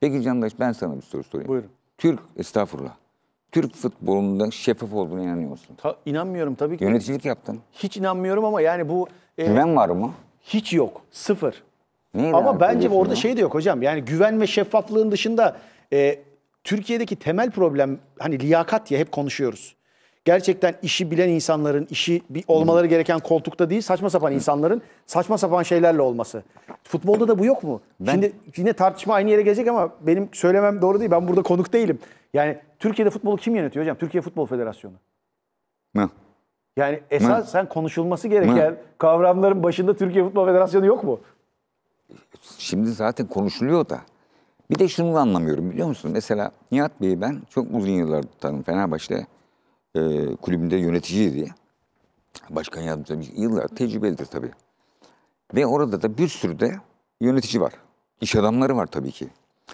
Peki Candaş ben sana bir soru sorayım. Buyurun. Türk, estağfurullah. Türk futbolunda şeffaf olduğunu inanıyor musun? Ta, inanmıyorum tabii ki. Yöneticilik yaptın. Hiç inanmıyorum ama yani bu... E, Güven var mı? Hiç yok. Sıfır. Neyle ama bence orada ya? şey de yok hocam. Yani güven ve şeffaflığın dışında e, Türkiye'deki temel problem hani liyakat ya hep konuşuyoruz gerçekten işi bilen insanların, işi olmaları gereken koltukta değil, saçma sapan insanların saçma sapan şeylerle olması. Futbolda da bu yok mu? Ben... Şimdi yine tartışma aynı yere gelecek ama benim söylemem doğru değil. Ben burada konuk değilim. Yani Türkiye'de futbolu kim yönetiyor hocam? Türkiye Futbol Federasyonu. Ne? Yani esas ne? sen konuşulması gereken ne? kavramların başında Türkiye Futbol Federasyonu yok mu? Şimdi zaten konuşuluyor da. Bir de şunu da anlamıyorum biliyor musun? Mesela Nihat Bey'i ben çok uzun yıllardır tanım Fenerbahçe'de e, kulübünde yöneticiydi. Başkan yardımcısı yıllar tecrübelidir tabii. Ve orada da bir sürü de yönetici var. İş adamları var tabii ki.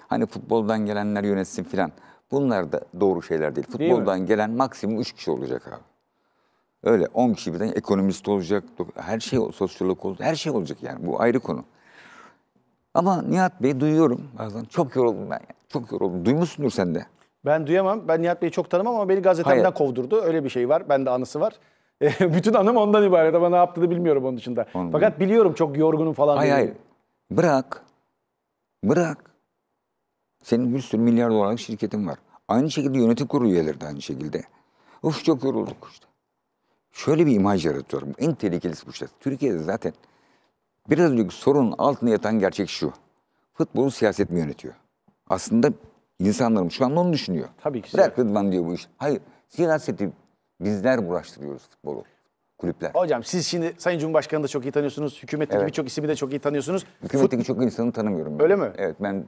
Hani futboldan gelenler yönetsin filan. Bunlar da doğru şeyler değil. Futboldan değil gelen maksimum 3 kişi olacak abi. Öyle 10 kişi birden ekonomist olacak, her şey sosyolog olacak, her şey olacak yani. Bu ayrı konu. Ama Nihat Bey duyuyorum bazen. Çok yoruldum ben. Yani. Çok yoruldum. Duymuşsundur sen de. Ben duyamam. Ben Nihat Bey'i çok tanımam ama beni gazetemden Hayır. kovdurdu. Öyle bir şey var. Bende anısı var. E, bütün anım ondan ibaret ama ne yaptığını bilmiyorum onun dışında. Ondan. Fakat biliyorum çok yorgunum falan. Hayır hayır. Bırak. Bırak. Senin bir sürü milyar dolarlık şirketin var. Aynı şekilde yönetim kurulu üyeleri de aynı şekilde. Of çok yorulduk işte. Şöyle bir imaj yaratıyorum. En tehlikelisi bu işte. Türkiye'de zaten biraz önceki sorunun altında yatan gerçek şu. Futbolu siyaset mi yönetiyor? Aslında İnsanlarım şu anda onu düşünüyor. Tabii ki. Bırak Rıdvan diyor bu iş. Hayır. Siyaseti bizler uğraştırıyoruz futbolu. Kulüpler. Hocam siz şimdi Sayın Cumhurbaşkanı da çok iyi tanıyorsunuz. Hükümetteki evet. birçok ismi de çok iyi tanıyorsunuz. Hükümetteki çok insanı tanımıyorum. Ben. Öyle mi? Evet ben...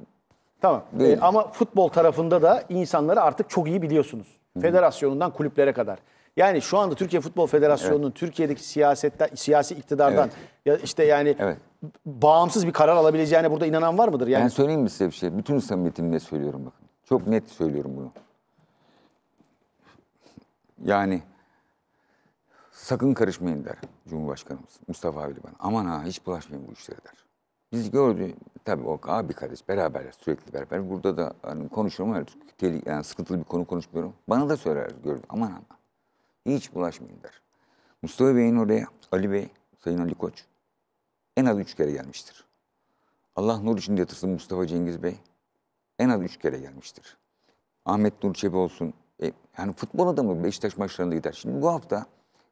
Tamam. Ee, ama futbol tarafında da insanları artık çok iyi biliyorsunuz. Hı. Federasyonundan kulüplere kadar. Yani şu anda Türkiye Futbol Federasyonu'nun evet. Türkiye'deki siyasetten, siyasi iktidardan evet. ya işte yani evet. bağımsız bir karar alabileceğine burada inanan var mıdır? Yani... Ben söyleyeyim mi size bir şey? Bütün samimiyetimle söylüyorum bakın. Çok net söylüyorum bunu. Yani sakın karışmayın der Cumhurbaşkanımız Mustafa Avliman. Aman ha hiç bulaşmayın bu işlere der. Biz gördük tabii o abi kardeş beraber sürekli beraber. Burada da hani konuşuyorum öyle yani sıkıntılı bir konu konuşmuyorum. Bana da söyler gördüm. Aman ha hiç bulaşmayın der. Mustafa Bey'in oraya Ali Bey, Sayın Ali Koç en az üç kere gelmiştir. Allah nur için yatırsın Mustafa Cengiz Bey. En az üç kere gelmiştir. Ahmet Nur Çebi olsun. E, yani futbol adamı Beşiktaş maçlarında gider. Şimdi bu hafta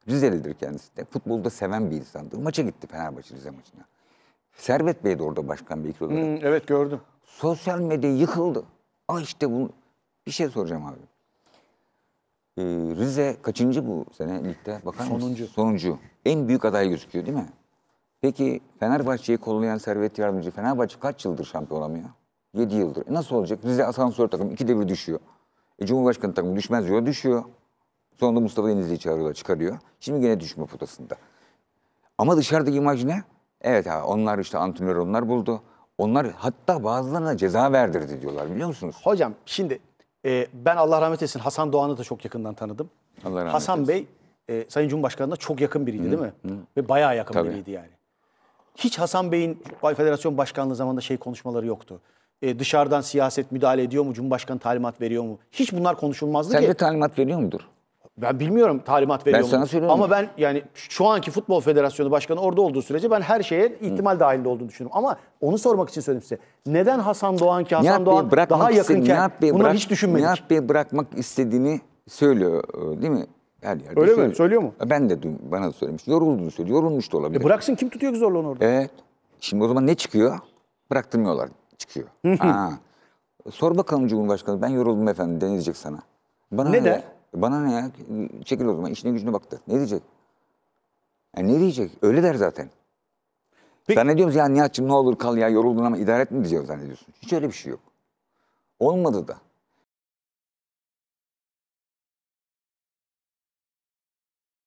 Rizelidir kendisi de. Futbolda seven bir insandır. Maça gitti Fenerbahçe Rize maçına. Servet Bey de orada başkan bekliyor. Hmm, evet gördüm. Sosyal medya yıkıldı. Ah işte bu. Bir şey soracağım abi. Ee, Rize kaçıncı bu sene ligde? Bakar Sonuncu. Mısın? Sonuncu. En büyük aday gözüküyor değil mi? Peki Fenerbahçe'yi kollayan servet yardımcı Fenerbahçe kaç yıldır şampiyon olamıyor? 7 yıldır. E nasıl olacak? Rize asansör takım ikide bir düşüyor. E, Cumhurbaşkanı takım düşmez diyor düşüyor. Sonunda Mustafa Denizli'yi çağırıyorlar çıkarıyor. Şimdi yine düşme potasında. Ama dışarıdaki imaj ne? Evet ha onlar işte antrenör onlar buldu. Onlar hatta bazılarına ceza verdirdi diyorlar biliyor musunuz? Hocam şimdi e, ben Allah rahmet etsin Hasan Doğan'ı da çok yakından tanıdım. Allah rahmet Hasan etsin. Bey e, Sayın Cumhurbaşkanı'na çok yakın biriydi Hı. değil mi? Hı. Ve bayağı yakın Tabii. biriydi yani. Hiç Hasan Bey'in Federasyon Başkanlığı zamanında şey konuşmaları yoktu. E, dışarıdan siyaset müdahale ediyor mu? Cumhurbaşkanı talimat veriyor mu? Hiç bunlar konuşulmazdı Sen ki. Sen de talimat veriyor mudur? Ben bilmiyorum talimat veriyor Ben mu? Ama ben yani şu anki Futbol Federasyonu Başkanı orada olduğu sürece ben her şeye ihtimal dahilinde olduğunu düşünüyorum. Ama onu sormak için söyledim size. Neden Hasan Doğan ki Hasan Doğan daha yakınken Nihat Bey bunu hiç düşünmedik? Nihat Bey bırakmak istediğini söylüyor değil mi? Her yerde Öyle söylüyor. mi? Söylüyor mu? Ben de dün bana da söylemiş. Yorulduğunu söylüyor. Yorulmuş da olabilir. E bıraksın kim tutuyor ki zorla onu orada? Evet. Şimdi o zaman ne çıkıyor? Bıraktırmıyorlar. Çıkıyor. Aa, sor bakalım Cumhurbaşkanı ben yoruldum efendim deneyecek sana. Bana ne öyle, der? Bana ne ya? Çekil o zaman. İşine gücüne baktı. Ne diyecek? Yani ne diyecek? Öyle der zaten. Peki. diyorsun? ya Nihat'cığım ne olur kal ya yoruldun ama idare et mi diyeceğim zannediyorsun. Hiç öyle bir şey yok. Olmadı da.